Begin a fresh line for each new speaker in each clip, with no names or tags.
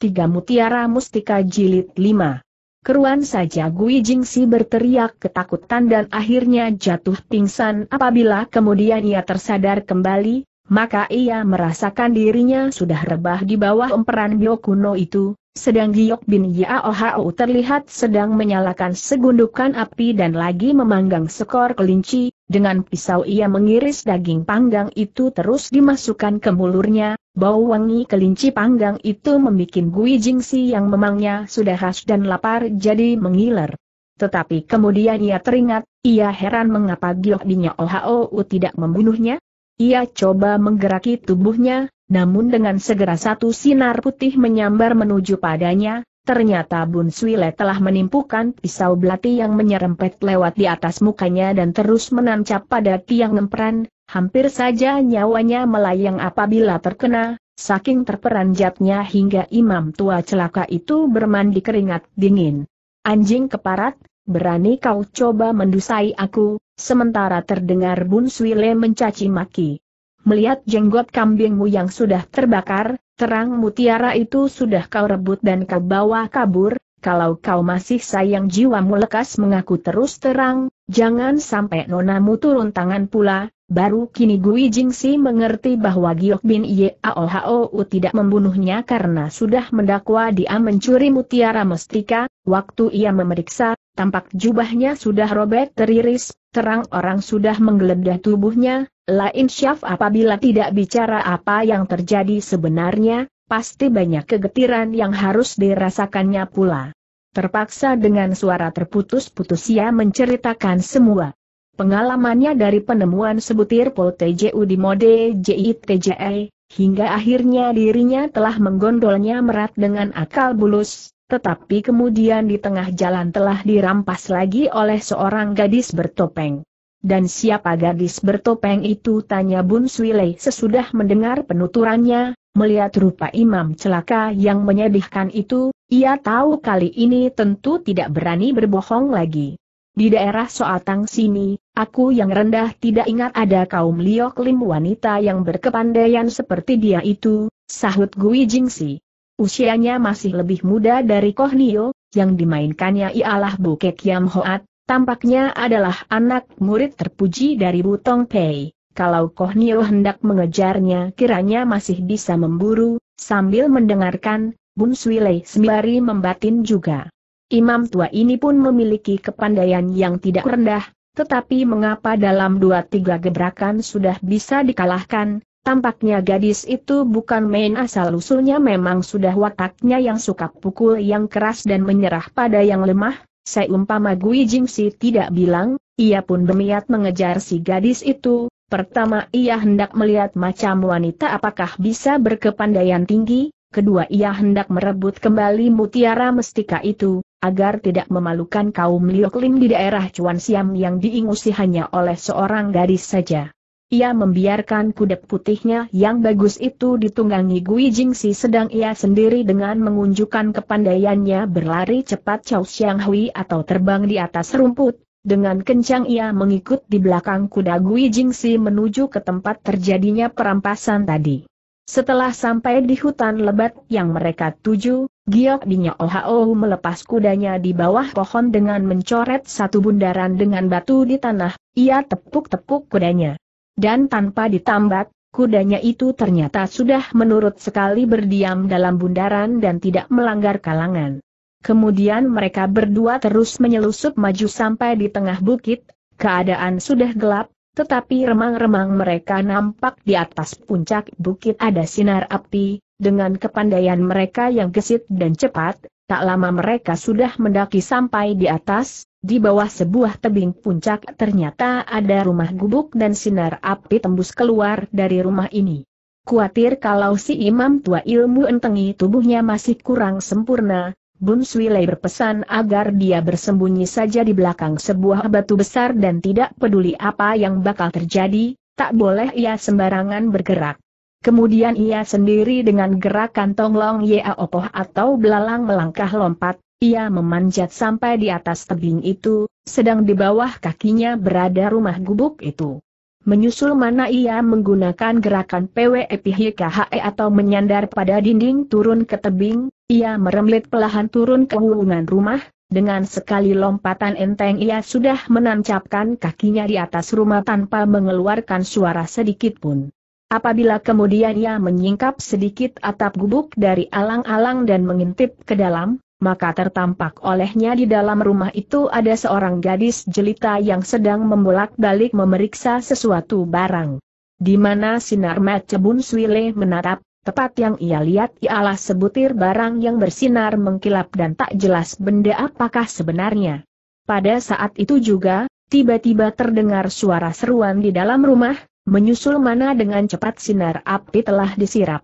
Tiga Mutiara Mustika Jilid 5 Keruan saja Gui Jingsi berteriak ketakutan dan akhirnya jatuh pingsan apabila kemudian ia tersadar kembali, maka ia merasakan dirinya sudah rebah di bawah emperan Biokuno itu, sedang Giok bin Yaohao terlihat sedang menyalakan segundukan api dan lagi memanggang sekor kelinci, dengan pisau ia mengiris daging panggang itu terus dimasukkan ke mulurnya, bau wangi kelinci panggang itu membuat Gui Jingsi yang memangnya sudah khas dan lapar jadi mengiler. Tetapi kemudian ia teringat, ia heran mengapa Giok bin Yaohao tidak membunuhnya. Ia coba menggeraki tubuhnya, namun dengan segera satu sinar putih menyambar menuju padanya, ternyata Bun Suile telah menimpukan pisau belati yang menyerempet lewat di atas mukanya dan terus menancap pada tiang ngemperan, hampir saja nyawanya melayang apabila terkena, saking terperanjatnya hingga imam tua celaka itu bermandi keringat dingin. Anjing keparat, berani kau coba mendusai aku, sementara terdengar Bun Suile mencaci maki melihat jenggot kambingmu yang sudah terbakar, terang mutiara itu sudah kau rebut dan kau bawa kabur, kalau kau masih sayang jiwamu lekas mengaku terus terang, jangan sampai nonamu turun tangan pula, baru kini Gui Jing Si mengerti bahwa Giok Bin Yeaohou tidak membunuhnya karena sudah mendakwa dia mencuri mutiara mestika, waktu ia memeriksa, tampak jubahnya sudah robek teriris, terang orang sudah menggeledah tubuhnya, lain syaf apabila tidak bicara apa yang terjadi sebenarnya, pasti banyak kegetiran yang harus dirasakannya pula. Terpaksa dengan suara terputus-putus ia menceritakan semua. Pengalamannya dari penemuan sebutir pol TJU di mode JITJE, hingga akhirnya dirinya telah menggondolnya merat dengan akal bulus, tetapi kemudian di tengah jalan telah dirampas lagi oleh seorang gadis bertopeng. Dan siapa gadis bertopeng itu tanya Bun Suilei sesudah mendengar penuturannya, melihat rupa imam celaka yang menyedihkan itu, ia tahu kali ini tentu tidak berani berbohong lagi. Di daerah Soatang sini, aku yang rendah tidak ingat ada kaum Liok Lim wanita yang berkepandaian seperti dia itu, sahut Gui Jingsi. Usianya masih lebih muda dari Koh Nio, yang dimainkannya ialah buket Yam Hoat, Tampaknya adalah anak murid terpuji dari Butong Pei. Kalau Koh Nio hendak mengejarnya kiranya masih bisa memburu, sambil mendengarkan, Bun Lei sembari membatin juga. Imam tua ini pun memiliki kepandaian yang tidak rendah, tetapi mengapa dalam dua tiga gebrakan sudah bisa dikalahkan, Tampaknya gadis itu bukan main asal-usulnya memang sudah wataknya yang suka pukul yang keras dan menyerah pada yang lemah, Seumpama Gui si tidak bilang, ia pun berniat mengejar si gadis itu, pertama ia hendak melihat macam wanita apakah bisa berkepandaian tinggi, kedua ia hendak merebut kembali mutiara mestika itu, agar tidak memalukan kaum Lioklin di daerah Cuan Siam yang diingusi hanya oleh seorang gadis saja. Ia membiarkan kuda putihnya yang bagus itu ditunggangi Gui Jingsi sedang ia sendiri dengan mengunjukkan kepandaiannya berlari cepat Chao Xiang Hui atau terbang di atas rumput. Dengan kencang ia mengikut di belakang kuda Gui Jingsi menuju ke tempat terjadinya perampasan tadi. Setelah sampai di hutan lebat yang mereka tuju, Giok Dinya Ohao melepas kudanya di bawah pohon dengan mencoret satu bundaran dengan batu di tanah, ia tepuk-tepuk kudanya dan tanpa ditambat, Kudanya itu ternyata sudah menurut sekali berdiam dalam bundaran dan tidak melanggar kalangan. Kemudian mereka berdua terus menyelusup maju sampai di tengah bukit, keadaan sudah gelap, tetapi remang-remang mereka nampak di atas puncak bukit ada sinar api, dengan kepandaian mereka yang gesit dan cepat, tak lama mereka sudah mendaki sampai di atas, di bawah sebuah tebing puncak ternyata ada rumah gubuk dan sinar api tembus keluar dari rumah ini. Kuatir kalau si imam tua ilmu entengi tubuhnya masih kurang sempurna, Bun Swilei berpesan agar dia bersembunyi saja di belakang sebuah batu besar dan tidak peduli apa yang bakal terjadi, tak boleh ia sembarangan bergerak. Kemudian ia sendiri dengan gerakan tonglong Yao Poh atau belalang melangkah lompat, ia memanjat sampai di atas tebing itu, sedang di bawah kakinya berada rumah gubuk itu. Menyusul mana ia menggunakan gerakan PWEPHKHE e atau menyandar pada dinding turun ke tebing, ia meremlet pelahan turun ke hubungan rumah, dengan sekali lompatan enteng ia sudah menancapkan kakinya di atas rumah tanpa mengeluarkan suara sedikit pun. Apabila kemudian ia menyingkap sedikit atap gubuk dari alang-alang dan mengintip ke dalam, maka tertampak olehnya di dalam rumah itu ada seorang gadis jelita yang sedang membolak-balik memeriksa sesuatu barang. Di mana sinar Matcebun Swile menatap, tepat yang ia lihat ialah sebutir barang yang bersinar mengkilap dan tak jelas benda apakah sebenarnya. Pada saat itu juga, tiba-tiba terdengar suara seruan di dalam rumah, menyusul mana dengan cepat sinar api telah disirap.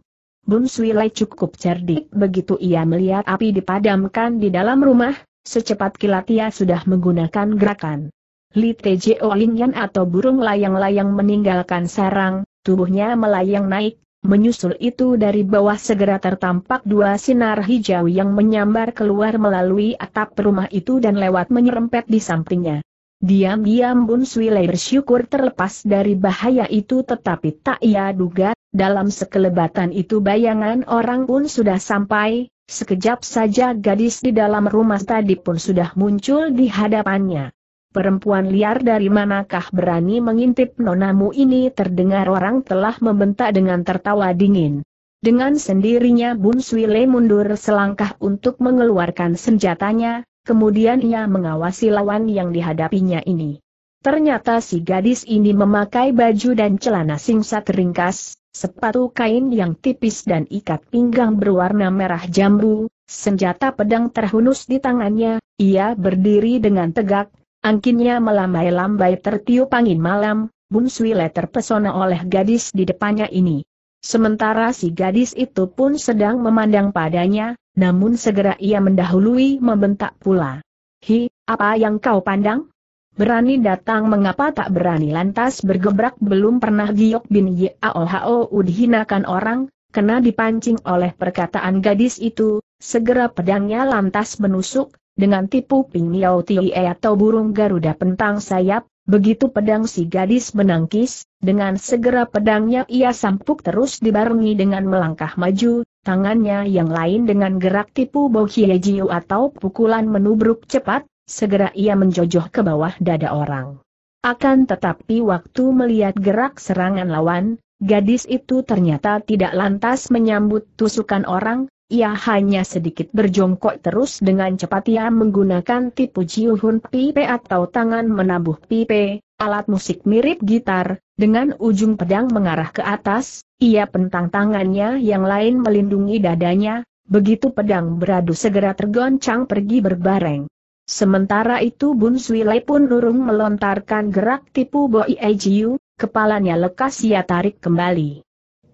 Bun Sui Lai cukup cerdik begitu ia melihat api dipadamkan di dalam rumah, secepat kilat ia sudah menggunakan gerakan. Li Ling Yan atau burung layang-layang meninggalkan sarang, tubuhnya melayang naik, menyusul itu dari bawah segera tertampak dua sinar hijau yang menyambar keluar melalui atap rumah itu dan lewat menyerempet di sampingnya. Diam-diam Bun Sui Lai bersyukur terlepas dari bahaya itu tetapi tak ia duga dalam sekelebatan itu bayangan orang pun sudah sampai, sekejap saja gadis di dalam rumah tadi pun sudah muncul di hadapannya. Perempuan liar dari manakah berani mengintip nonamu ini terdengar orang telah membentak dengan tertawa dingin. Dengan sendirinya Bun Swile mundur selangkah untuk mengeluarkan senjatanya, kemudian ia mengawasi lawan yang dihadapinya ini. Ternyata si gadis ini memakai baju dan celana singsat ringkas, sepatu kain yang tipis dan ikat pinggang berwarna merah jambu, senjata pedang terhunus di tangannya, ia berdiri dengan tegak, angkinnya melambai-lambai tertiup angin malam, Bun Swile terpesona oleh gadis di depannya ini. Sementara si gadis itu pun sedang memandang padanya, namun segera ia mendahului membentak pula. Hi, apa yang kau pandang? Berani datang mengapa tak berani lantas bergebrak belum pernah Giok bin Yaohao dihinakan orang, kena dipancing oleh perkataan gadis itu, segera pedangnya lantas menusuk, dengan tipu ping yao tie atau burung garuda pentang sayap, begitu pedang si gadis menangkis, dengan segera pedangnya ia sampuk terus dibarengi dengan melangkah maju, tangannya yang lain dengan gerak tipu jiu atau pukulan menubruk cepat, segera ia menjojoh ke bawah dada orang. Akan tetapi waktu melihat gerak serangan lawan, gadis itu ternyata tidak lantas menyambut tusukan orang, ia hanya sedikit berjongkok terus dengan cepat ia menggunakan tipu jiuhun pipe atau tangan menabuh pipe, alat musik mirip gitar, dengan ujung pedang mengarah ke atas, ia pentang tangannya yang lain melindungi dadanya, begitu pedang beradu segera tergoncang pergi berbareng. Sementara itu Bun Lai pun nurung melontarkan gerak tipu Bo Ejiu, kepalanya lekas ia tarik kembali.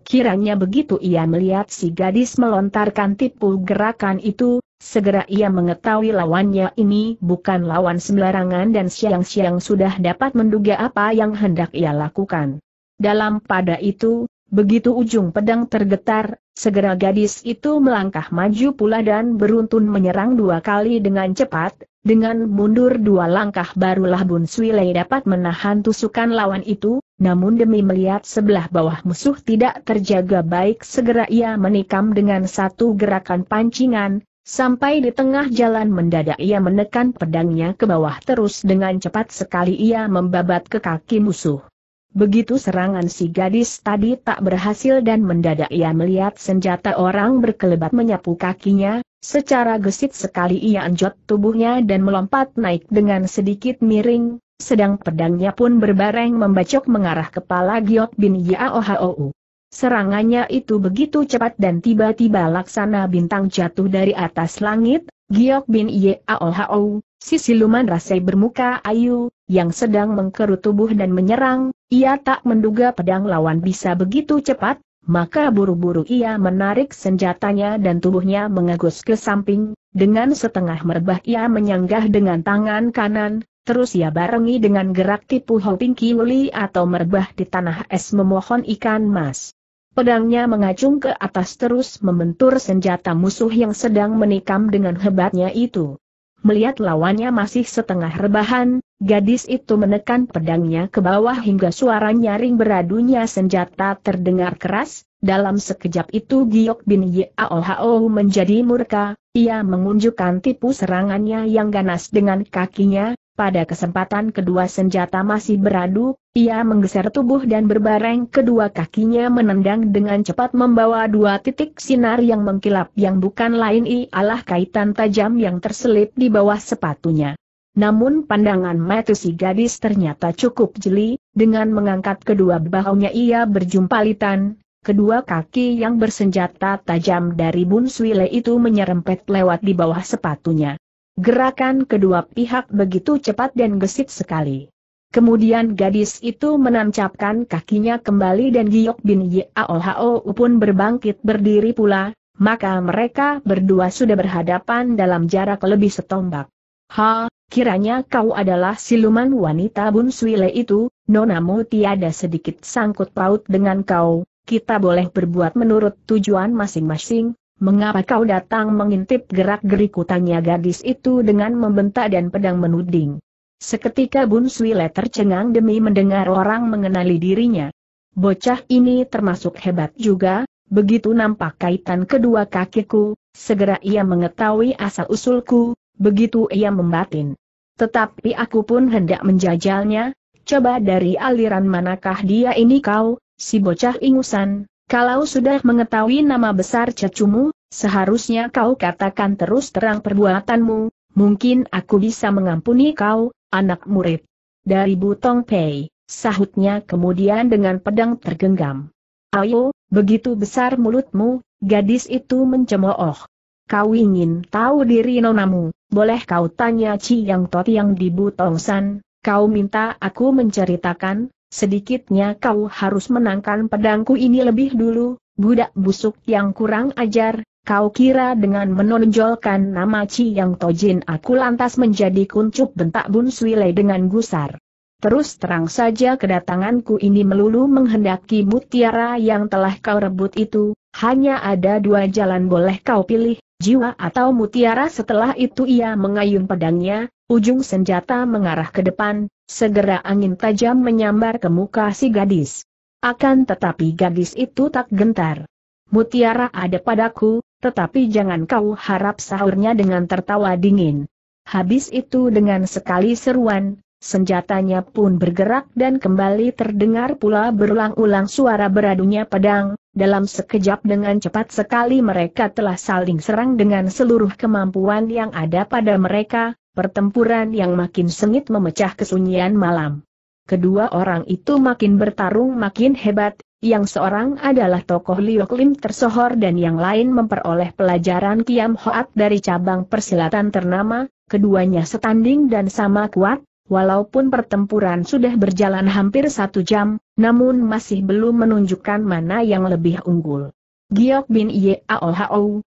Kiranya begitu ia melihat si gadis melontarkan tipu gerakan itu, segera ia mengetahui lawannya ini bukan lawan sembarangan dan siang-siang sudah dapat menduga apa yang hendak ia lakukan. Dalam pada itu, Begitu ujung pedang tergetar, segera gadis itu melangkah maju pula dan beruntun menyerang dua kali dengan cepat, dengan mundur dua langkah barulah Bun Suilei dapat menahan tusukan lawan itu, namun demi melihat sebelah bawah musuh tidak terjaga baik segera ia menikam dengan satu gerakan pancingan, sampai di tengah jalan mendadak ia menekan pedangnya ke bawah terus dengan cepat sekali ia membabat ke kaki musuh. Begitu serangan si gadis tadi tak berhasil dan mendadak ia melihat senjata orang berkelebat menyapu kakinya, secara gesit sekali ia anjot tubuhnya dan melompat naik dengan sedikit miring, sedang pedangnya pun berbareng membacok mengarah kepala Giok bin Yaohou. Serangannya itu begitu cepat dan tiba-tiba laksana bintang jatuh dari atas langit, Giok bin Yaohou, Si siluman rasai bermuka ayu, yang sedang mengkerut tubuh dan menyerang, ia tak menduga pedang lawan bisa begitu cepat, maka buru-buru ia menarik senjatanya dan tubuhnya mengagus ke samping, dengan setengah merbah ia menyanggah dengan tangan kanan, terus ia barengi dengan gerak tipu hoping kiuli atau merbah di tanah es memohon ikan mas. Pedangnya mengacung ke atas terus membentur senjata musuh yang sedang menikam dengan hebatnya itu. Melihat lawannya masih setengah rebahan, gadis itu menekan pedangnya ke bawah hingga suara nyaring beradunya senjata terdengar keras, dalam sekejap itu Giok bin Yaohao menjadi murka, ia mengunjukkan tipu serangannya yang ganas dengan kakinya, pada kesempatan kedua senjata masih beradu, ia menggeser tubuh dan berbareng kedua kakinya menendang dengan cepat membawa dua titik sinar yang mengkilap yang bukan lain ialah kaitan tajam yang terselip di bawah sepatunya. Namun pandangan mata si gadis ternyata cukup jeli, dengan mengangkat kedua bahunya ia berjumpa litan kedua kaki yang bersenjata tajam dari Bun Swile itu menyerempet lewat di bawah sepatunya. Gerakan kedua pihak begitu cepat dan gesit sekali. Kemudian gadis itu menancapkan kakinya kembali dan Giok bin Yaolhao pun berbangkit berdiri pula, maka mereka berdua sudah berhadapan dalam jarak lebih setombak. Ha, kiranya kau adalah siluman wanita Bunswile itu, nonamu tiada sedikit sangkut paut dengan kau, kita boleh berbuat menurut tujuan masing-masing, Mengapa kau datang mengintip gerak gerik tanya gadis itu dengan membentak dan pedang menuding. Seketika Bun Swile tercengang demi mendengar orang mengenali dirinya. Bocah ini termasuk hebat juga, begitu nampak kaitan kedua kakiku, segera ia mengetahui asal-usulku, begitu ia membatin. Tetapi aku pun hendak menjajalnya, coba dari aliran manakah dia ini kau, si bocah ingusan, kalau sudah mengetahui nama besar cecumu, seharusnya kau katakan terus terang perbuatanmu, mungkin aku bisa mengampuni kau, anak murid. Dari Butong Pei, sahutnya kemudian dengan pedang tergenggam. Ayo, begitu besar mulutmu, gadis itu mencemooh. Kau ingin tahu diri nonamu, boleh kau tanya Ci Yang Tot yang di Butong San, kau minta aku menceritakan, Sedikitnya kau harus menangkan pedangku ini lebih dulu, budak busuk yang kurang ajar, kau kira dengan menonjolkan nama Ci Yang Tojin aku lantas menjadi kuncup bentak Bun Suile dengan gusar. Terus terang saja kedatanganku ini melulu menghendaki mutiara yang telah kau rebut itu, hanya ada dua jalan boleh kau pilih, jiwa atau mutiara setelah itu ia mengayun pedangnya, ujung senjata mengarah ke depan, Segera angin tajam menyambar ke muka si gadis. Akan tetapi gadis itu tak gentar. Mutiara ada padaku, tetapi jangan kau harap sahurnya dengan tertawa dingin. Habis itu dengan sekali seruan, senjatanya pun bergerak dan kembali terdengar pula berulang-ulang suara beradunya pedang, dalam sekejap dengan cepat sekali mereka telah saling serang dengan seluruh kemampuan yang ada pada mereka, Pertempuran yang makin sengit memecah kesunyian malam. Kedua orang itu makin bertarung makin hebat, yang seorang adalah tokoh Liok Lim tersohor dan yang lain memperoleh pelajaran Kiam Hoat dari cabang persilatan ternama, keduanya setanding dan sama kuat, walaupun pertempuran sudah berjalan hampir satu jam, namun masih belum menunjukkan mana yang lebih unggul. Giok bin Ye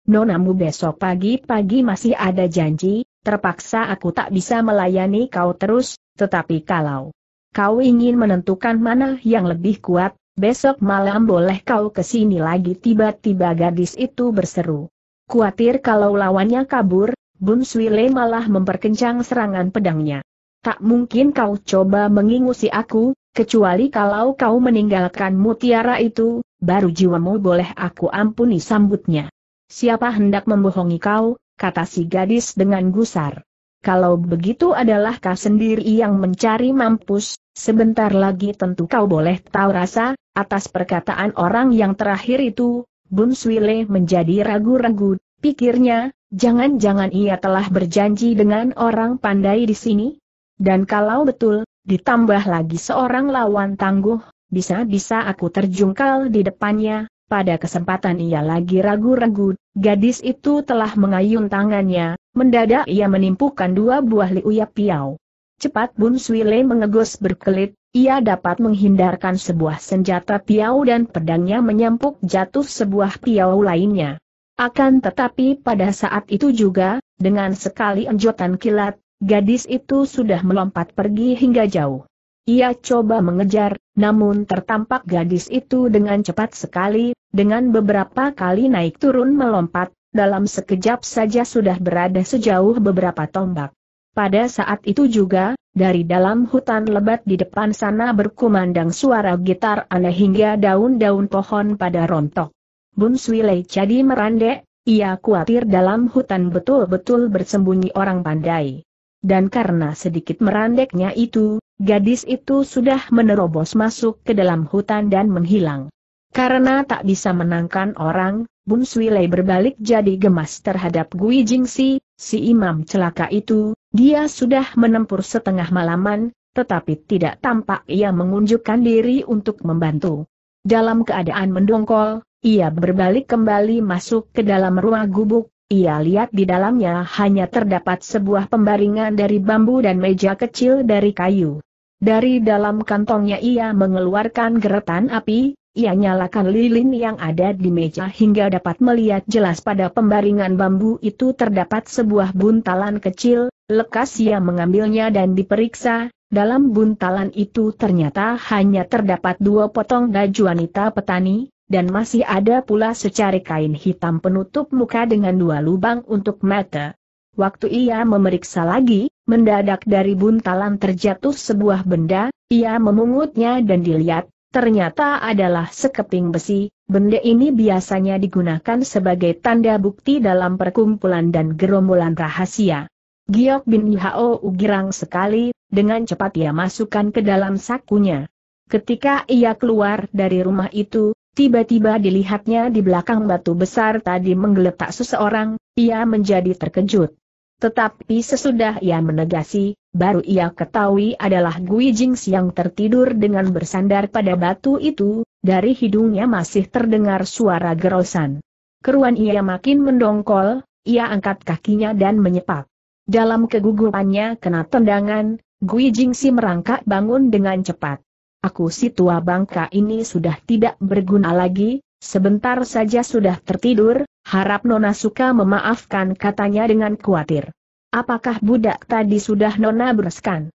nonamu besok pagi-pagi masih ada janji, terpaksa aku tak bisa melayani kau terus, tetapi kalau kau ingin menentukan mana yang lebih kuat, besok malam boleh kau kesini lagi tiba-tiba gadis itu berseru. Kuatir kalau lawannya kabur, Bun Swile malah memperkencang serangan pedangnya. Tak mungkin kau coba mengingusi aku, kecuali kalau kau meninggalkan mutiara itu, baru jiwamu boleh aku ampuni sambutnya. Siapa hendak membohongi kau, kata si gadis dengan gusar. Kalau begitu adalah kau sendiri yang mencari mampus, sebentar lagi tentu kau boleh tahu rasa, atas perkataan orang yang terakhir itu, Bun Swile menjadi ragu-ragu, pikirnya, jangan-jangan ia telah berjanji dengan orang pandai di sini? Dan kalau betul, ditambah lagi seorang lawan tangguh, bisa-bisa aku terjungkal di depannya, pada kesempatan ia lagi ragu-ragu, gadis itu telah mengayun tangannya, mendadak ia menimpukan dua buah liuya piau. Cepat Bun Sui Swile mengegos berkelit, ia dapat menghindarkan sebuah senjata piau dan pedangnya menyampuk jatuh sebuah piau lainnya. Akan tetapi pada saat itu juga, dengan sekali enjotan kilat, gadis itu sudah melompat pergi hingga jauh. Ia coba mengejar, namun tertampak gadis itu dengan cepat sekali, dengan beberapa kali naik turun melompat, dalam sekejap saja sudah berada sejauh beberapa tombak. Pada saat itu juga, dari dalam hutan lebat di depan sana berkumandang suara gitar aneh hingga daun-daun pohon pada rontok. Bun Swilei jadi merandek, ia khawatir dalam hutan betul-betul bersembunyi orang pandai. Dan karena sedikit merandeknya itu, Gadis itu sudah menerobos masuk ke dalam hutan dan menghilang. Karena tak bisa menangkan orang, Bun Swilei berbalik jadi gemas terhadap Gui Jingsi, si imam celaka itu, dia sudah menempur setengah malaman, tetapi tidak tampak ia mengunjukkan diri untuk membantu. Dalam keadaan mendongkol, ia berbalik kembali masuk ke dalam ruang gubuk, ia lihat di dalamnya hanya terdapat sebuah pembaringan dari bambu dan meja kecil dari kayu. Dari dalam kantongnya ia mengeluarkan geretan api, ia nyalakan lilin yang ada di meja hingga dapat melihat jelas pada pembaringan bambu itu terdapat sebuah buntalan kecil, lekas ia mengambilnya dan diperiksa, dalam buntalan itu ternyata hanya terdapat dua potong baju wanita petani, dan masih ada pula secari kain hitam penutup muka dengan dua lubang untuk mata. Waktu ia memeriksa lagi, mendadak dari buntalan terjatuh sebuah benda, ia memungutnya dan dilihat, ternyata adalah sekeping besi, benda ini biasanya digunakan sebagai tanda bukti dalam perkumpulan dan gerombolan rahasia. Giok bin Yihao girang sekali, dengan cepat ia masukkan ke dalam sakunya. Ketika ia keluar dari rumah itu, tiba-tiba dilihatnya di belakang batu besar tadi menggeletak seseorang, ia menjadi terkejut. Tetapi sesudah ia menegasi, baru ia ketahui adalah Gui Jings yang tertidur dengan bersandar pada batu itu, dari hidungnya masih terdengar suara gerosan. Keruan ia makin mendongkol, ia angkat kakinya dan menyepak. Dalam kegugupannya kena tendangan, Gui Jingsi merangkak bangun dengan cepat. Aku si tua bangka ini sudah tidak berguna lagi, Sebentar saja sudah tertidur, harap Nona suka memaafkan katanya dengan khawatir. Apakah budak tadi sudah Nona bereskan?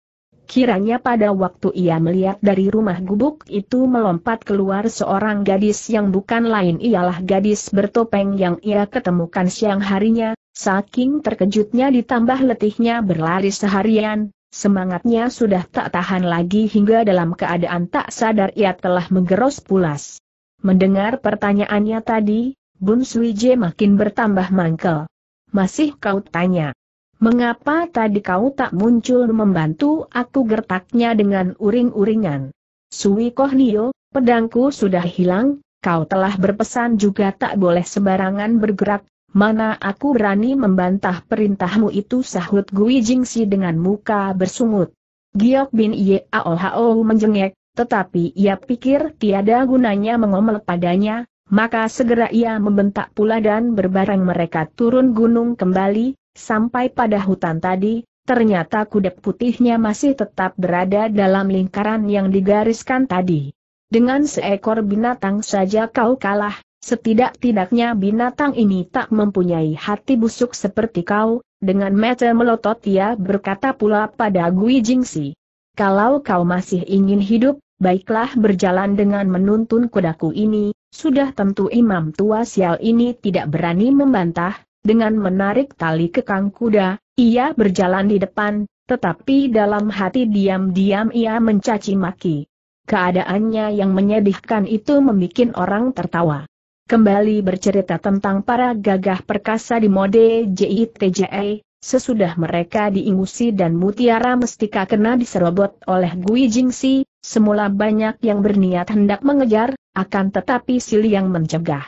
Kiranya pada waktu ia melihat dari rumah gubuk itu melompat keluar seorang gadis yang bukan lain ialah gadis bertopeng yang ia ketemukan siang harinya, saking terkejutnya ditambah letihnya berlari seharian, semangatnya sudah tak tahan lagi hingga dalam keadaan tak sadar ia telah menggeros pulas. Mendengar pertanyaannya tadi, Bun Suije makin bertambah mangkel. Masih kau tanya. Mengapa tadi kau tak muncul membantu aku gertaknya dengan uring-uringan? Sui Koh Nio, pedangku sudah hilang, kau telah berpesan juga tak boleh sembarangan bergerak, mana aku berani membantah perintahmu itu sahut Gui Jingsi dengan muka bersungut. Giok bin Ye Ao menjengek, tetapi ia pikir tiada gunanya mengomel padanya, maka segera ia membentak pula dan berbareng mereka turun gunung kembali, sampai pada hutan tadi, ternyata kuda putihnya masih tetap berada dalam lingkaran yang digariskan tadi. Dengan seekor binatang saja kau kalah, setidak-tidaknya binatang ini tak mempunyai hati busuk seperti kau, dengan mata melotot ia berkata pula pada Gui Jingsi. Kalau kau masih ingin hidup, baiklah berjalan dengan menuntun kudaku ini, sudah tentu imam tua sial ini tidak berani membantah, dengan menarik tali kekang kuda, ia berjalan di depan, tetapi dalam hati diam-diam ia mencaci maki. Keadaannya yang menyedihkan itu membuat orang tertawa. Kembali bercerita tentang para gagah perkasa di mode JITJE, Sesudah mereka diingusi dan mutiara mestika kena diserobot oleh Gui Jingsi, Semula banyak yang berniat hendak mengejar, akan tetapi Sili yang mencegah.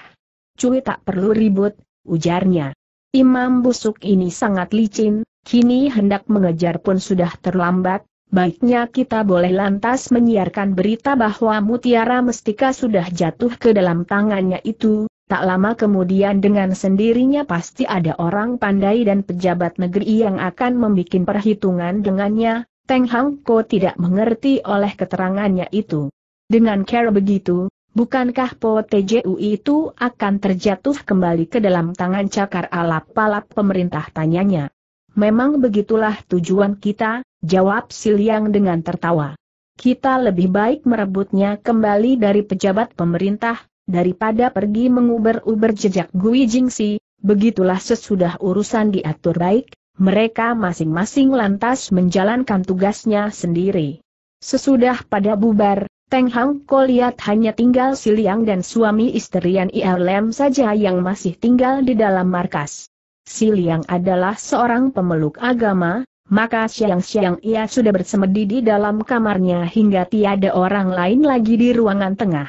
Cui tak perlu ribut, ujarnya. Imam busuk ini sangat licin, kini hendak mengejar pun sudah terlambat, baiknya kita boleh lantas menyiarkan berita bahwa mutiara mestika sudah jatuh ke dalam tangannya itu, tak lama kemudian dengan sendirinya pasti ada orang pandai dan pejabat negeri yang akan membuat perhitungan dengannya, Teng Hang Ko tidak mengerti oleh keterangannya itu. Dengan cara begitu, bukankah Po TJU itu akan terjatuh kembali ke dalam tangan cakar alap-alap pemerintah tanyanya? Memang begitulah tujuan kita, jawab Siliang dengan tertawa. Kita lebih baik merebutnya kembali dari pejabat pemerintah, daripada pergi menguber-uber jejak Gui Jingsi, begitulah sesudah urusan diatur baik, mereka masing-masing lantas menjalankan tugasnya sendiri. Sesudah pada bubar, Teng Hang Ko lihat hanya tinggal si Liang dan suami isterian Lem saja yang masih tinggal di dalam markas. Si Liang adalah seorang pemeluk agama, maka siang-siang ia sudah bersemedi di dalam kamarnya hingga tiada orang lain lagi di ruangan tengah.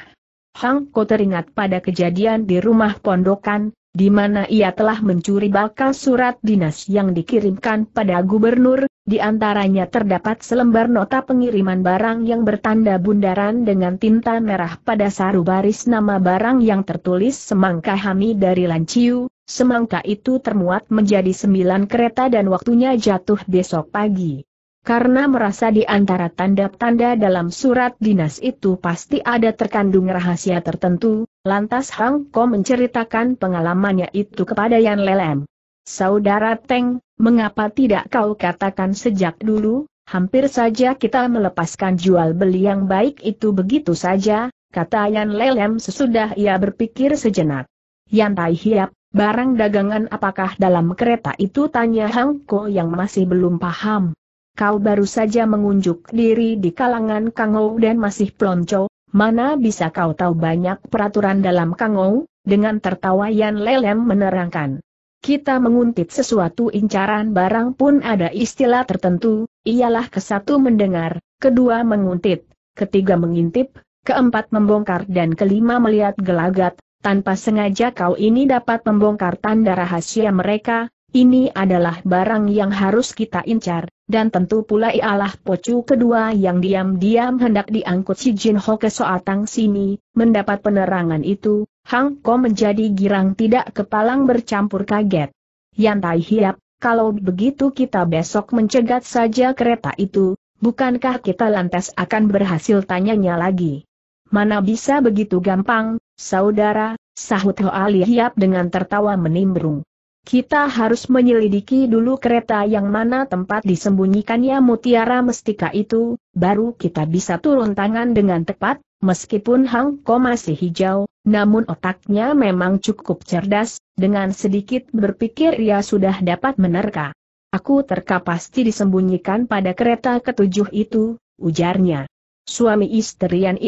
Hang Ko teringat pada kejadian di rumah pondokan, di mana ia telah mencuri bakal surat dinas yang dikirimkan pada gubernur, di antaranya terdapat selembar nota pengiriman barang yang bertanda bundaran dengan tinta merah pada saru baris nama barang yang tertulis semangka hami dari Lanciu, semangka itu termuat menjadi sembilan kereta dan waktunya jatuh besok pagi karena merasa di antara tanda-tanda dalam surat dinas itu pasti ada terkandung rahasia tertentu, lantas Hang Ko menceritakan pengalamannya itu kepada Yan Lelem. Saudara Teng, mengapa tidak kau katakan sejak dulu, hampir saja kita melepaskan jual beli yang baik itu begitu saja, kata Yan Lelem sesudah ia berpikir sejenak. Yan Tai Hiap, barang dagangan apakah dalam kereta itu tanya Hang Ko yang masih belum paham kau baru saja mengunjuk diri di kalangan Kangou dan masih pelonco, mana bisa kau tahu banyak peraturan dalam Kangou, dengan tertawa Yan Lelem menerangkan. Kita menguntit sesuatu incaran barang pun ada istilah tertentu, ialah kesatu mendengar, kedua menguntit, ketiga mengintip, keempat membongkar dan kelima melihat gelagat, tanpa sengaja kau ini dapat membongkar tanda rahasia mereka, ini adalah barang yang harus kita incar, dan tentu pula ialah pocu kedua yang diam-diam hendak diangkut si Jin Ho ke Soatang sini, mendapat penerangan itu, Hang Ko menjadi girang tidak kepalang bercampur kaget. Yan Tai Hiap, kalau begitu kita besok mencegat saja kereta itu, bukankah kita lantas akan berhasil tanyanya lagi? Mana bisa begitu gampang, saudara, sahut Ho Ali Hiap dengan tertawa menimbrung. Kita harus menyelidiki dulu kereta yang mana tempat disembunyikannya mutiara mestika itu, baru kita bisa turun tangan dengan tepat, meskipun Hang Ko masih hijau, namun otaknya memang cukup cerdas, dengan sedikit berpikir ia sudah dapat menerka. Aku terkapasti disembunyikan pada kereta ketujuh itu, ujarnya. Suami istri Yan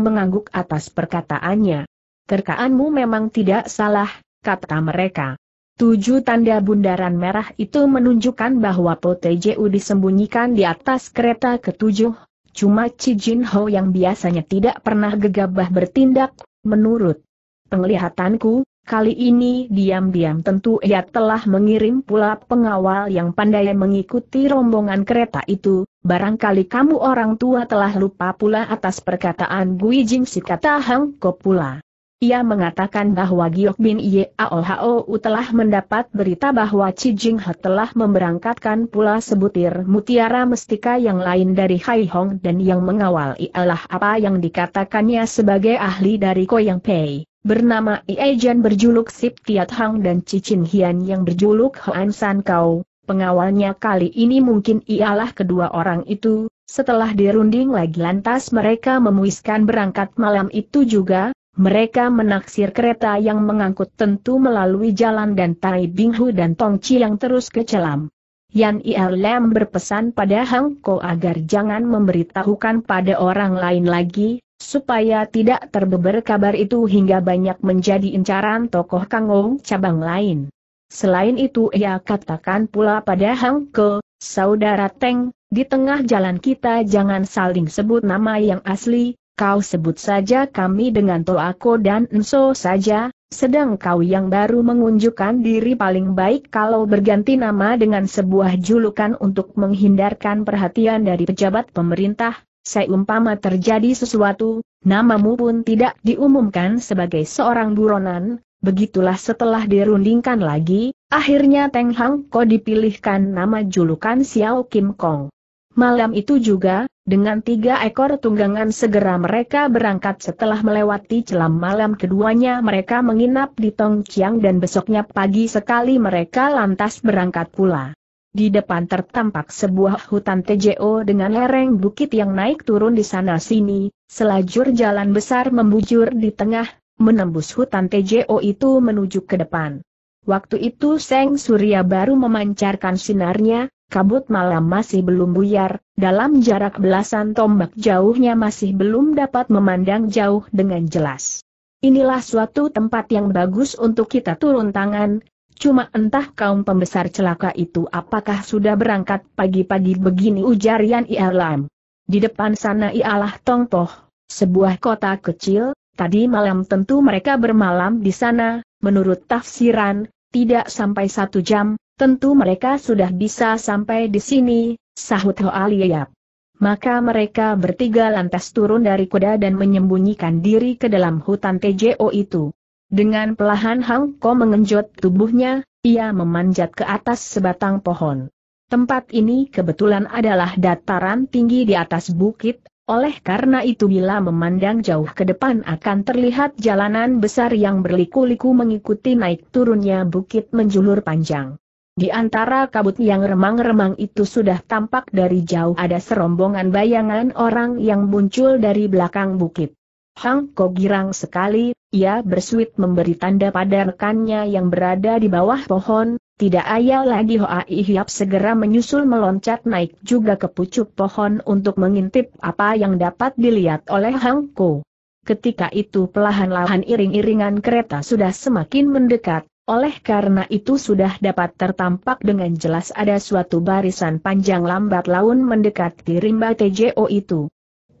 mengangguk atas perkataannya. Terkaanmu memang tidak salah, kata mereka. Tujuh tanda bundaran merah itu menunjukkan bahwa Po Teju disembunyikan di atas kereta ketujuh, cuma Chi Jin Ho yang biasanya tidak pernah gegabah bertindak, menurut penglihatanku, kali ini diam-diam tentu ia telah mengirim pula pengawal yang pandai mengikuti rombongan kereta itu, barangkali kamu orang tua telah lupa pula atas perkataan Gui Jing si kata Hang Ko pula. Ia mengatakan bahwa Giok Bin Yao Hao telah mendapat berita bahwa Cijing He telah memberangkatkan pula sebutir mutiara mestika yang lain dari Hai Hong dan yang mengawal ialah apa yang dikatakannya sebagai ahli dari Koyang Pei, bernama Iejan berjuluk Sip Tiat Hang dan Cicin Hian yang berjuluk Hoan San Kau. Pengawalnya kali ini mungkin ialah kedua orang itu, setelah dirunding lagi lantas mereka memuiskan berangkat malam itu juga, mereka menaksir kereta yang mengangkut tentu melalui jalan dan Tai Binghu dan Tong yang terus ke Celam. Yan Ilm berpesan pada Hang Ko agar jangan memberitahukan pada orang lain lagi, supaya tidak terbeber kabar itu hingga banyak menjadi incaran tokoh kangong cabang lain. Selain itu ia katakan pula pada Hang Ko, Saudara Teng, di tengah jalan kita jangan saling sebut nama yang asli, kau sebut saja kami dengan Toako dan Enso saja, sedang kau yang baru mengunjukkan diri paling baik kalau berganti nama dengan sebuah julukan untuk menghindarkan perhatian dari pejabat pemerintah, seumpama terjadi sesuatu, namamu pun tidak diumumkan sebagai seorang buronan, begitulah setelah dirundingkan lagi, akhirnya Teng Hang Ko dipilihkan nama julukan Xiao Kim Kong. Malam itu juga, dengan tiga ekor tunggangan segera mereka berangkat setelah melewati celam malam keduanya mereka menginap di Tongciang dan besoknya pagi sekali mereka lantas berangkat pula. Di depan tertampak sebuah hutan TJO dengan lereng bukit yang naik turun di sana-sini, selajur jalan besar membujur di tengah, menembus hutan TJO itu menuju ke depan. Waktu itu Seng Surya baru memancarkan sinarnya, kabut malam masih belum buyar, dalam jarak belasan tombak jauhnya masih belum dapat memandang jauh dengan jelas. Inilah suatu tempat yang bagus untuk kita turun tangan, cuma entah kaum pembesar celaka itu apakah sudah berangkat pagi-pagi begini ujar Yan Ialam. Di depan sana ialah Tongpoh, sebuah kota kecil, tadi malam tentu mereka bermalam di sana, menurut tafsiran, tidak sampai satu jam, Tentu mereka sudah bisa sampai di sini, sahut Hoa Liap. Maka mereka bertiga lantas turun dari kuda dan menyembunyikan diri ke dalam hutan TJO itu. Dengan pelahan Hang Ko mengenjot tubuhnya, ia memanjat ke atas sebatang pohon. Tempat ini kebetulan adalah dataran tinggi di atas bukit, oleh karena itu bila memandang jauh ke depan akan terlihat jalanan besar yang berliku-liku mengikuti naik turunnya bukit menjulur panjang. Di antara kabut yang remang-remang itu sudah tampak dari jauh ada serombongan bayangan orang yang muncul dari belakang bukit. Hang Ko girang sekali, ia bersuit memberi tanda pada rekannya yang berada di bawah pohon, tidak ayal lagi Hoai Hiap segera menyusul meloncat naik juga ke pucuk pohon untuk mengintip apa yang dapat dilihat oleh Hang Ko. Ketika itu pelahan-lahan iring-iringan kereta sudah semakin mendekat, oleh karena itu sudah dapat tertampak dengan jelas ada suatu barisan panjang lambat laun mendekati rimba TJO itu.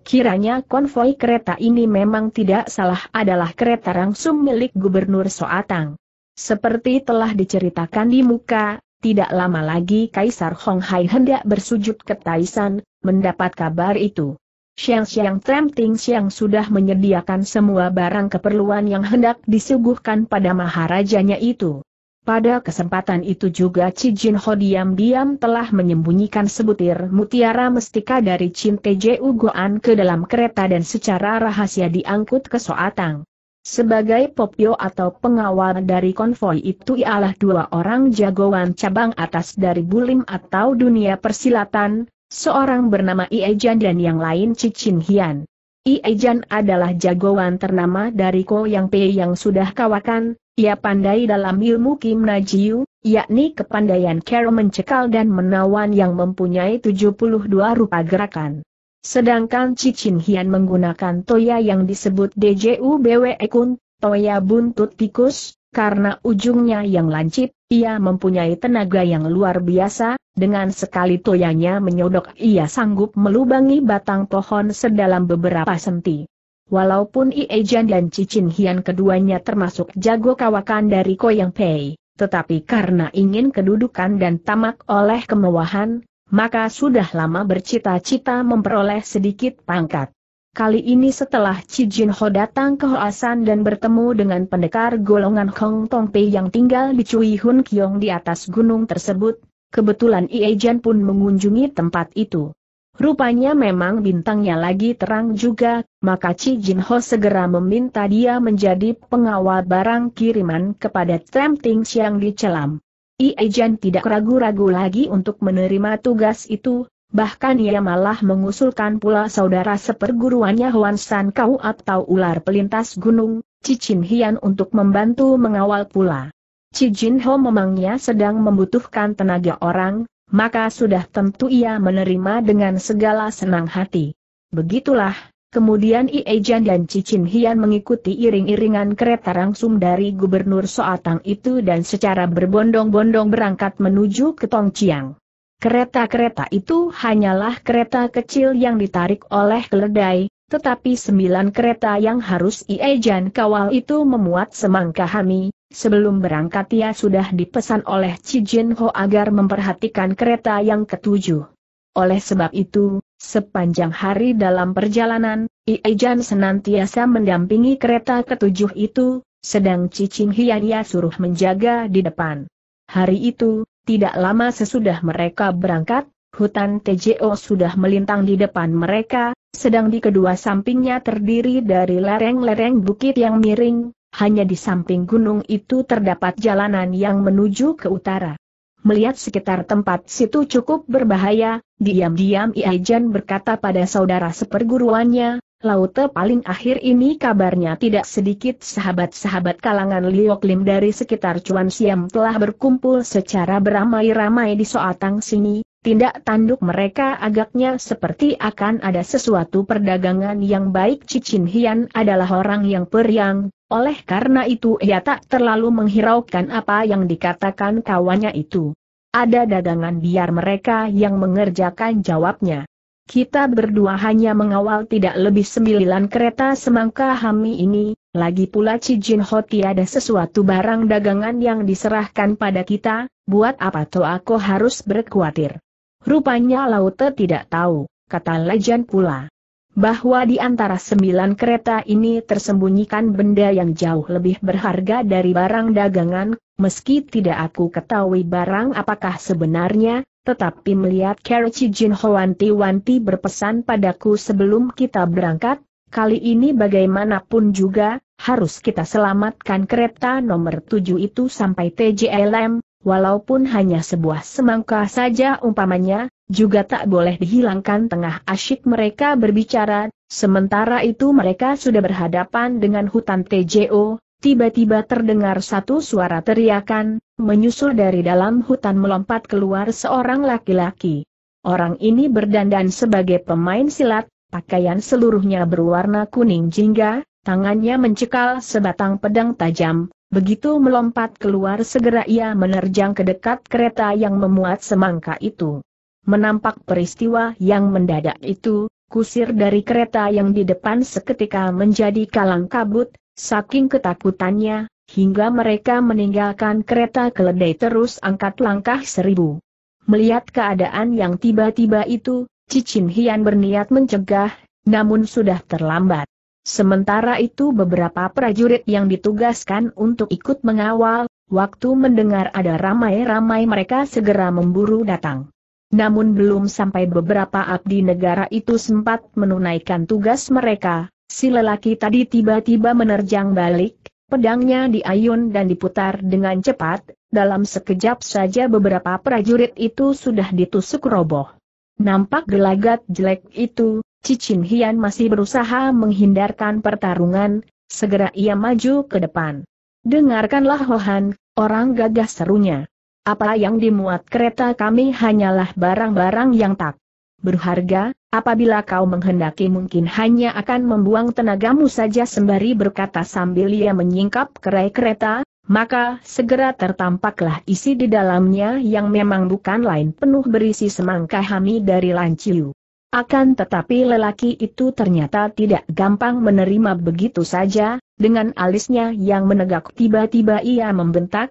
Kiranya konvoi kereta ini memang tidak salah adalah kereta langsung milik Gubernur Soatang. Seperti telah diceritakan di muka, tidak lama lagi Kaisar Hong Hai hendak bersujud ke Taisan, mendapat kabar itu. Xiang Xiang Trem Ting Xiang sudah menyediakan semua barang keperluan yang hendak disuguhkan pada maharajanya itu. Pada kesempatan itu juga Cijin Jin Ho diam-diam telah menyembunyikan sebutir mutiara mestika dari Chin Ju Goan ke dalam kereta dan secara rahasia diangkut ke Soatang. Sebagai popio atau pengawal dari konvoi itu ialah dua orang jagoan cabang atas dari Bulim atau dunia persilatan, Seorang bernama Iejan dan yang lain Cicin Hian. Iejan adalah jagoan ternama dari Ko Yang Pei yang sudah kawakan, ia pandai dalam ilmu Kim Najiu, yakni kepandaian Kero mencekal dan menawan yang mempunyai 72 rupa gerakan. Sedangkan Cicin Hian menggunakan toya yang disebut DJU BWE Kun, toya buntut tikus, karena ujungnya yang lancip, ia mempunyai tenaga yang luar biasa, dengan sekali toyanya menyodok ia sanggup melubangi batang pohon sedalam beberapa senti. Walaupun Iejan dan Cicin Hian keduanya termasuk jago kawakan dari Koyang Pei, tetapi karena ingin kedudukan dan tamak oleh kemewahan, maka sudah lama bercita-cita memperoleh sedikit pangkat. Kali ini setelah Chi Jin Ho datang ke Hoasan dan bertemu dengan pendekar golongan Hong Tong Pei yang tinggal di Cui Hun Kiong di atas gunung tersebut, kebetulan Ie Jan pun mengunjungi tempat itu. Rupanya memang bintangnya lagi terang juga, maka Chi Jin Ho segera meminta dia menjadi pengawal barang kiriman kepada Tram Ting Siang di Celam. Ie Jan tidak ragu-ragu lagi untuk menerima tugas itu, Bahkan ia malah mengusulkan pula saudara seperguruannya Huan San Kau atau ular pelintas gunung, Cicin Hian untuk membantu mengawal pula. Cijin Ho memangnya sedang membutuhkan tenaga orang, maka sudah tentu ia menerima dengan segala senang hati. Begitulah, kemudian Iejan dan Cicin Hian mengikuti iring-iringan kereta langsung dari Gubernur Soatang itu dan secara berbondong-bondong berangkat menuju ke Chiang. Kereta-kereta itu hanyalah kereta kecil yang ditarik oleh keledai, tetapi sembilan kereta yang harus Iejan kawal itu memuat semangka hami. Sebelum berangkat ia sudah dipesan oleh Cijin Ho agar memperhatikan kereta yang ketujuh. Oleh sebab itu, sepanjang hari dalam perjalanan, Iejan senantiasa mendampingi kereta ketujuh itu, sedang Cijin Hian ia suruh menjaga di depan. Hari itu, tidak lama sesudah mereka berangkat, hutan TJO sudah melintang di depan mereka, sedang di kedua sampingnya terdiri dari lereng-lereng bukit yang miring, hanya di samping gunung itu terdapat jalanan yang menuju ke utara. Melihat sekitar tempat situ cukup berbahaya, diam-diam Iajan berkata pada saudara seperguruannya, Laute paling akhir ini kabarnya tidak sedikit sahabat-sahabat kalangan Lioklim dari sekitar Cuan Siam telah berkumpul secara beramai-ramai di Soatang sini, tindak tanduk mereka agaknya seperti akan ada sesuatu perdagangan yang baik Cicin Hian adalah orang yang periang, oleh karena itu ia tak terlalu menghiraukan apa yang dikatakan kawannya itu. Ada dagangan biar mereka yang mengerjakan jawabnya. Kita berdua hanya mengawal tidak lebih sembilan kereta semangka hami ini, lagi pula Cijin Ho tiada sesuatu barang dagangan yang diserahkan pada kita, buat apa toh aku harus berkhawatir. Rupanya Laute tidak tahu, kata Lejan pula. Bahwa di antara sembilan kereta ini tersembunyikan benda yang jauh lebih berharga dari barang dagangan, meski tidak aku ketahui barang apakah sebenarnya, tetapi melihat Kerici Jin Hoanti wanti berpesan padaku sebelum kita berangkat, kali ini bagaimanapun juga, harus kita selamatkan kereta nomor tujuh itu sampai TJLM, walaupun hanya sebuah semangka saja umpamanya, juga tak boleh dihilangkan tengah asyik mereka berbicara, sementara itu mereka sudah berhadapan dengan hutan TJO, tiba-tiba terdengar satu suara teriakan, menyusul dari dalam hutan melompat keluar seorang laki-laki. Orang ini berdandan sebagai pemain silat, pakaian seluruhnya berwarna kuning jingga, tangannya mencekal sebatang pedang tajam, Begitu melompat keluar segera ia menerjang ke dekat kereta yang memuat semangka itu. Menampak peristiwa yang mendadak itu, kusir dari kereta yang di depan seketika menjadi kalang kabut, saking ketakutannya, hingga mereka meninggalkan kereta keledai terus angkat langkah seribu. Melihat keadaan yang tiba-tiba itu, Cicin Hian berniat mencegah, namun sudah terlambat. Sementara itu beberapa prajurit yang ditugaskan untuk ikut mengawal, waktu mendengar ada ramai-ramai mereka segera memburu datang. Namun belum sampai beberapa abdi negara itu sempat menunaikan tugas mereka, si lelaki tadi tiba-tiba menerjang balik, Pedangnya diayun dan diputar dengan cepat, dalam sekejap saja beberapa prajurit itu sudah ditusuk roboh. Nampak gelagat jelek itu, Cicin Hian masih berusaha menghindarkan pertarungan, segera ia maju ke depan. Dengarkanlah Hohan, orang gagah serunya. Apa yang dimuat kereta kami hanyalah barang-barang yang tak berharga, Apabila kau menghendaki mungkin hanya akan membuang tenagamu saja sembari berkata sambil ia menyingkap kerai kereta, maka segera tertampaklah isi di dalamnya yang memang bukan lain penuh berisi semangka hami dari Lanciu. Akan tetapi lelaki itu ternyata tidak gampang menerima begitu saja, dengan alisnya yang menegak tiba-tiba ia membentak,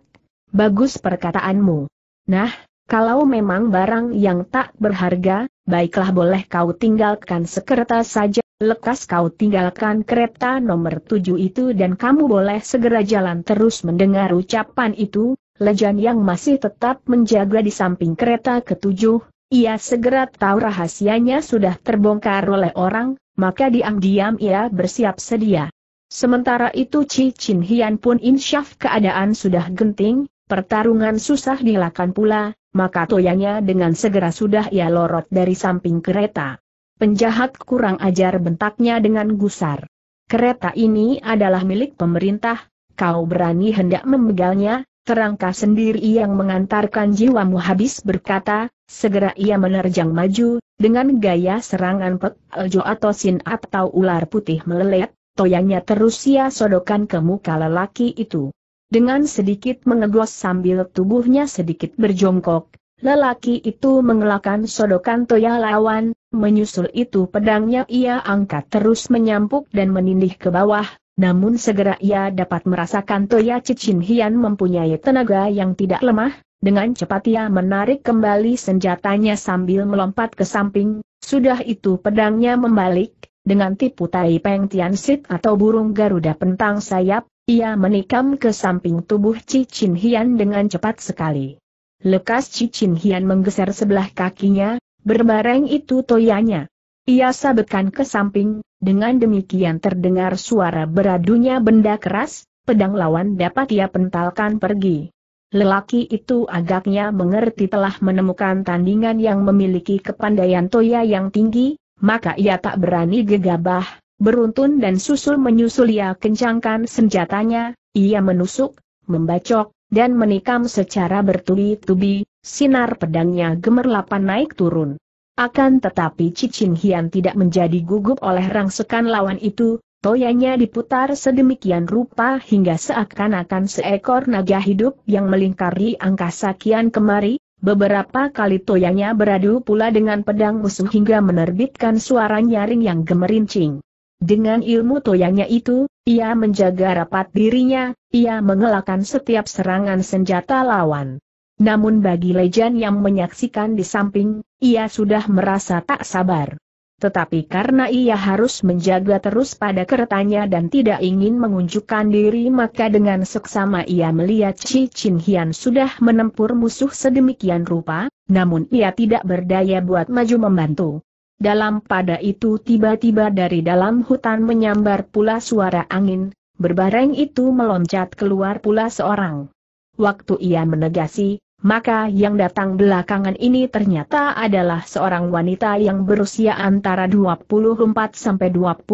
Bagus perkataanmu. Nah, kalau memang barang yang tak berharga, baiklah boleh kau tinggalkan sekertas saja, lekas kau tinggalkan kereta nomor tujuh itu dan kamu boleh segera jalan terus mendengar ucapan itu, Lejan yang masih tetap menjaga di samping kereta ketujuh, ia segera tahu rahasianya sudah terbongkar oleh orang, maka diam-diam ia bersiap sedia. Sementara itu Ci Chin Hian pun insyaf keadaan sudah genting, Pertarungan susah dilakukan pula, maka toyanya dengan segera sudah ia lorot dari samping kereta. Penjahat kurang ajar bentaknya dengan gusar. Kereta ini adalah milik pemerintah, kau berani hendak memegalnya, terangka sendiri yang mengantarkan jiwamu habis berkata, segera ia menerjang maju, dengan gaya serangan pek aljo atau sin atau ular putih melelet, Toyangnya terus ia sodokan ke muka lelaki itu. Dengan sedikit mengegos sambil tubuhnya sedikit berjongkok, lelaki itu mengelakkan sodokan toya lawan, menyusul itu pedangnya ia angkat terus menyampuk dan menindih ke bawah, namun segera ia dapat merasakan toya Cicin Hian mempunyai tenaga yang tidak lemah, dengan cepat ia menarik kembali senjatanya sambil melompat ke samping, sudah itu pedangnya membalik, dengan tipu tai Peng Tian Sit atau burung Garuda pentang sayap, ia menikam ke samping tubuh Cicin Hian dengan cepat sekali. Lekas Cicin Hian menggeser sebelah kakinya, berbareng itu toyanya. Ia sabetkan ke samping, dengan demikian terdengar suara beradunya benda keras, pedang lawan dapat ia pentalkan pergi. Lelaki itu agaknya mengerti telah menemukan tandingan yang memiliki kepandaian toya yang tinggi, maka ia tak berani gegabah, beruntun dan susul menyusul ia kencangkan senjatanya, ia menusuk, membacok, dan menikam secara bertubi-tubi, sinar pedangnya gemerlapan naik turun. Akan tetapi Cicin Hian tidak menjadi gugup oleh rangsekan lawan itu, toyanya diputar sedemikian rupa hingga seakan-akan seekor naga hidup yang melingkari angkasa kian kemari, Beberapa kali toyanya beradu pula dengan pedang musuh hingga menerbitkan suara nyaring yang gemerincing. Dengan ilmu toyangnya itu, ia menjaga rapat dirinya, ia mengelakkan setiap serangan senjata lawan. Namun bagi Lejan yang menyaksikan di samping, ia sudah merasa tak sabar. Tetapi karena ia harus menjaga terus pada keretanya dan tidak ingin mengunjukkan diri maka dengan seksama ia melihat Chi Chin Hian sudah menempur musuh sedemikian rupa, namun ia tidak berdaya buat maju membantu. Dalam pada itu tiba-tiba dari dalam hutan menyambar pula suara angin, berbareng itu meloncat keluar pula seorang. Waktu ia menegasi, maka yang datang belakangan ini ternyata adalah seorang wanita yang berusia antara 24 sampai 25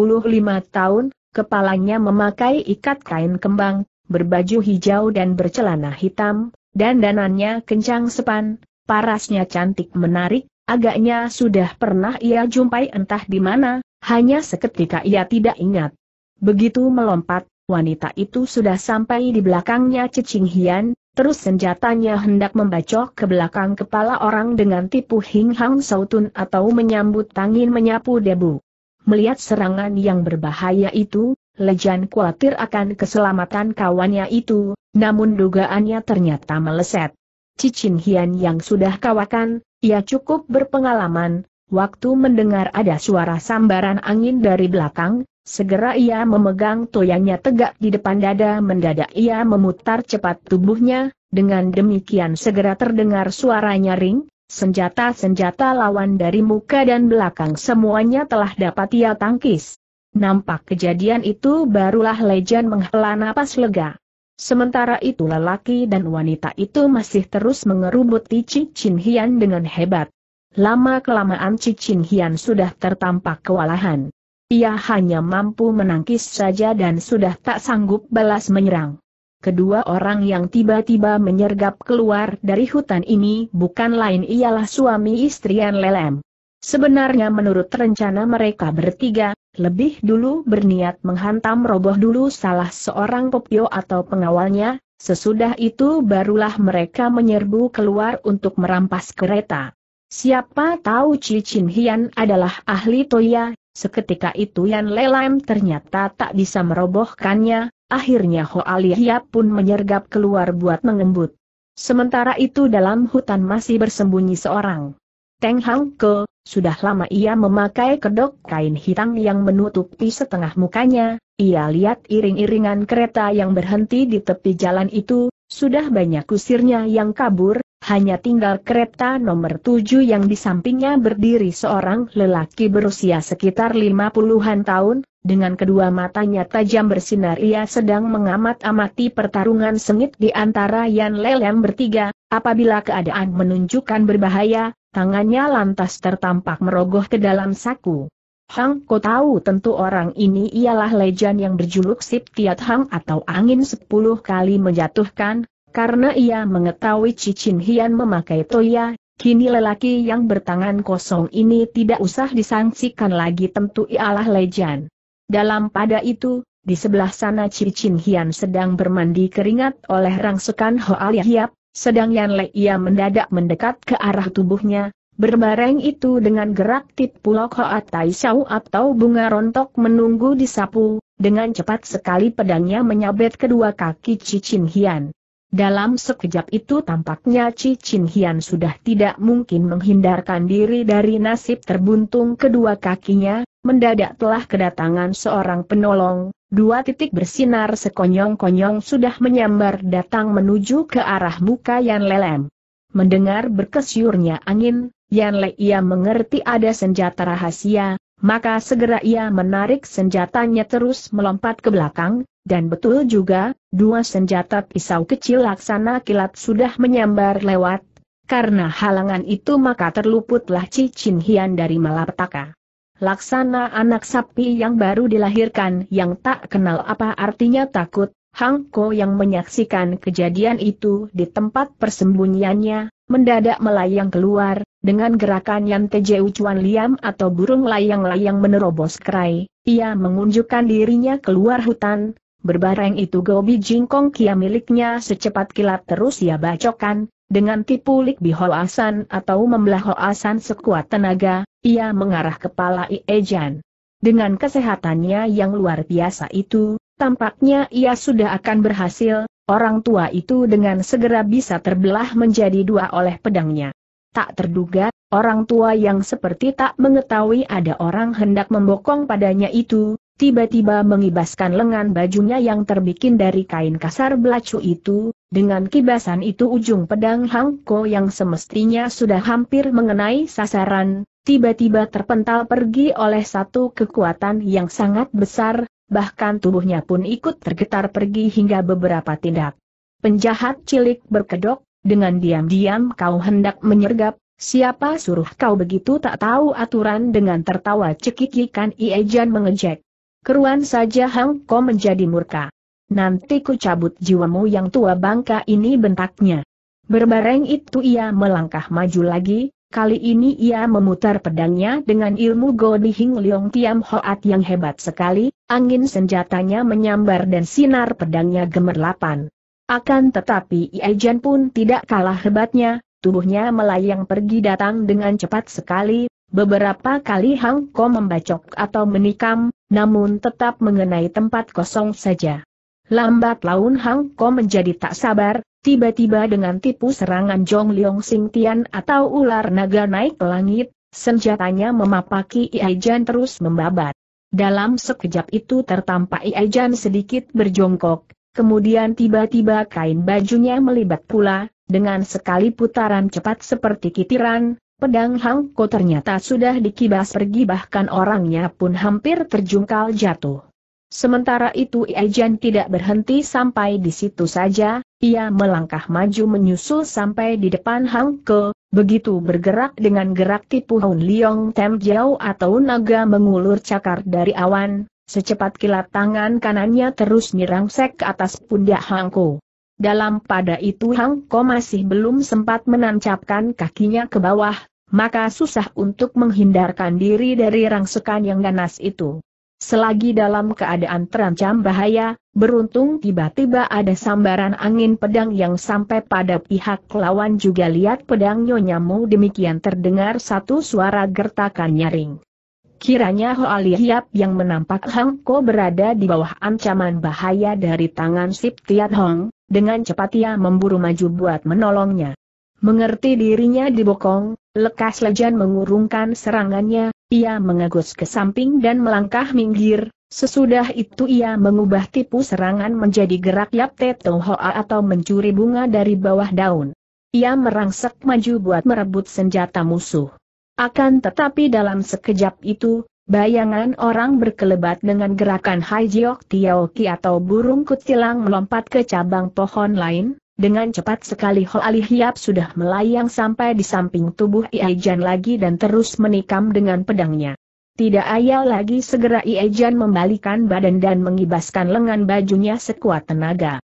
tahun, kepalanya memakai ikat kain kembang, berbaju hijau dan bercelana hitam, dan danannya kencang sepan, parasnya cantik menarik, Agaknya sudah pernah ia jumpai entah di mana, hanya seketika ia tidak ingat. Begitu melompat, wanita itu sudah sampai di belakangnya Cicing Hian, terus senjatanya hendak membacok ke belakang kepala orang dengan tipu Hing Hang Sautun atau menyambut tangin menyapu debu. Melihat serangan yang berbahaya itu, Lejan khawatir akan keselamatan kawannya itu, namun dugaannya ternyata meleset. Cicin Hian yang sudah kawakan, ia cukup berpengalaman, waktu mendengar ada suara sambaran angin dari belakang, segera ia memegang toyangnya tegak di depan dada mendadak ia memutar cepat tubuhnya, dengan demikian segera terdengar suara nyaring, senjata-senjata lawan dari muka dan belakang semuanya telah dapat ia tangkis. Nampak kejadian itu barulah Lejan menghela napas lega. Sementara itu lelaki dan wanita itu masih terus mengerubuti Cicin Hian dengan hebat. Lama-kelamaan Cicin Hian sudah tertampak kewalahan. Ia hanya mampu menangkis saja dan sudah tak sanggup balas menyerang. Kedua orang yang tiba-tiba menyergap keluar dari hutan ini bukan lain ialah suami istrian Lelem. Sebenarnya menurut rencana mereka bertiga, lebih dulu berniat menghantam roboh dulu salah seorang popio atau pengawalnya, sesudah itu barulah mereka menyerbu keluar untuk merampas kereta. Siapa tahu chin Hian adalah ahli Toya, seketika itu Yan Lelaim ternyata tak bisa merobohkannya, akhirnya ho ali hia pun menyergap keluar buat mengembut. Sementara itu dalam hutan masih bersembunyi seorang. Teng Hang Ke, sudah lama ia memakai kedok kain hitam yang menutupi setengah mukanya, ia lihat iring-iringan kereta yang berhenti di tepi jalan itu, sudah banyak kusirnya yang kabur, hanya tinggal kereta nomor tujuh yang di sampingnya berdiri seorang lelaki berusia sekitar lima puluhan tahun, dengan kedua matanya tajam bersinar ia sedang mengamat-amati pertarungan sengit di antara Yan Lelem bertiga, apabila keadaan menunjukkan berbahaya, tangannya lantas tertampak merogoh ke dalam saku. Hang kau tahu tentu orang ini ialah lejan yang berjuluk Sip Tiat Hang atau angin sepuluh kali menjatuhkan, karena ia mengetahui Cicin Hian memakai toya, kini lelaki yang bertangan kosong ini tidak usah disangsikan lagi tentu ialah lejan. Dalam pada itu, di sebelah sana Cicin Hian sedang bermandi keringat oleh rangsekan Hoa Liap, sedang Yan Le ia mendadak mendekat ke arah tubuhnya, berbareng itu dengan gerak tip pulok Hoa Tai Xiao atau bunga rontok menunggu disapu, dengan cepat sekali pedangnya menyabet kedua kaki Cicin Hian. Dalam sekejap itu tampaknya Cicin Hian sudah tidak mungkin menghindarkan diri dari nasib terbuntung kedua kakinya, mendadak telah kedatangan seorang penolong, dua titik bersinar sekonyong-konyong sudah menyambar datang menuju ke arah muka Yan Lelem. Mendengar berkesyurnya angin, Yan Le ia mengerti ada senjata rahasia, maka segera ia menarik senjatanya terus melompat ke belakang, dan betul juga, dua senjata pisau kecil laksana kilat sudah menyambar lewat, karena halangan itu maka terluputlah Cicin Hian dari malapetaka. Laksana anak sapi yang baru dilahirkan yang tak kenal apa artinya takut, Hang Ko yang menyaksikan kejadian itu di tempat persembunyiannya, mendadak melayang keluar, dengan gerakan yang tejeu cuan liam atau burung layang-layang menerobos kerai, ia mengunjukkan dirinya keluar hutan, berbareng itu gobi jingkong kia miliknya secepat kilat terus ia bacokan, dengan tipulik lik bihoasan atau membelah hoasan sekuat tenaga, ia mengarah kepala Iejan. Dengan kesehatannya yang luar biasa itu, tampaknya ia sudah akan berhasil, orang tua itu dengan segera bisa terbelah menjadi dua oleh pedangnya. Tak terduga, orang tua yang seperti tak mengetahui ada orang hendak membokong padanya itu, tiba-tiba mengibaskan lengan bajunya yang terbikin dari kain kasar belacu itu, dengan kibasan itu ujung pedang Hangko yang semestinya sudah hampir mengenai sasaran, tiba-tiba terpental pergi oleh satu kekuatan yang sangat besar, bahkan tubuhnya pun ikut tergetar pergi hingga beberapa tindak. Penjahat cilik berkedok, dengan diam-diam kau hendak menyergap, siapa suruh kau begitu tak tahu aturan dengan tertawa cekikikan Iejan mengejek. Keruan saja Hang Ko menjadi murka. Nanti ku cabut jiwamu yang tua bangka ini bentaknya. Berbareng itu ia melangkah maju lagi, Kali ini ia memutar pedangnya dengan ilmu Goni Hing Leong Tiam Hoat yang hebat sekali, angin senjatanya menyambar dan sinar pedangnya gemerlapan. Akan tetapi Iajan pun tidak kalah hebatnya, tubuhnya melayang pergi datang dengan cepat sekali, beberapa kali Hang Ko membacok atau menikam, namun tetap mengenai tempat kosong saja. Lambat laun Hang Ko menjadi tak sabar, Tiba-tiba dengan tipu serangan Jong Leong Sing Tian atau ular naga naik ke langit, senjatanya memapaki Iai Jan terus membabat. Dalam sekejap itu tertampak Iai Jan sedikit berjongkok, kemudian tiba-tiba kain bajunya melibat pula, dengan sekali putaran cepat seperti kitiran, pedang Hang Ko ternyata sudah dikibas pergi bahkan orangnya pun hampir terjungkal jatuh. Sementara itu Iai Jan tidak berhenti sampai di situ saja, ia melangkah maju menyusul sampai di depan Hang Ke, begitu bergerak dengan gerak tipu Hun Liong Tem Jiao atau naga mengulur cakar dari awan, secepat kilat tangan kanannya terus nyerangsek ke atas pundak Hang Ko. Dalam pada itu Hang Ko masih belum sempat menancapkan kakinya ke bawah, maka susah untuk menghindarkan diri dari rangsekan yang ganas itu. Selagi dalam keadaan terancam bahaya, beruntung tiba-tiba ada sambaran angin pedang yang sampai pada pihak lawan juga lihat pedang Nyonya Mu demikian terdengar satu suara gertakan nyaring. Kiranya Hoali Hiap yang menampak Hang Ko berada di bawah ancaman bahaya dari tangan Sip Tiat Hong, dengan cepat ia memburu maju buat menolongnya. Mengerti dirinya dibokong, lekas lejan mengurungkan serangannya, ia mengagus ke samping dan melangkah minggir, sesudah itu ia mengubah tipu serangan menjadi gerak yap tetohoa atau mencuri bunga dari bawah daun. Ia merangsek maju buat merebut senjata musuh. Akan tetapi dalam sekejap itu, bayangan orang berkelebat dengan gerakan Hai Jiok Tiaoki atau burung kutilang melompat ke cabang pohon lain, dengan cepat sekali Ho Ali Hiap sudah melayang sampai di samping tubuh Iajan lagi dan terus menikam dengan pedangnya. Tidak ayal lagi segera Iajan membalikan badan dan mengibaskan lengan bajunya sekuat tenaga.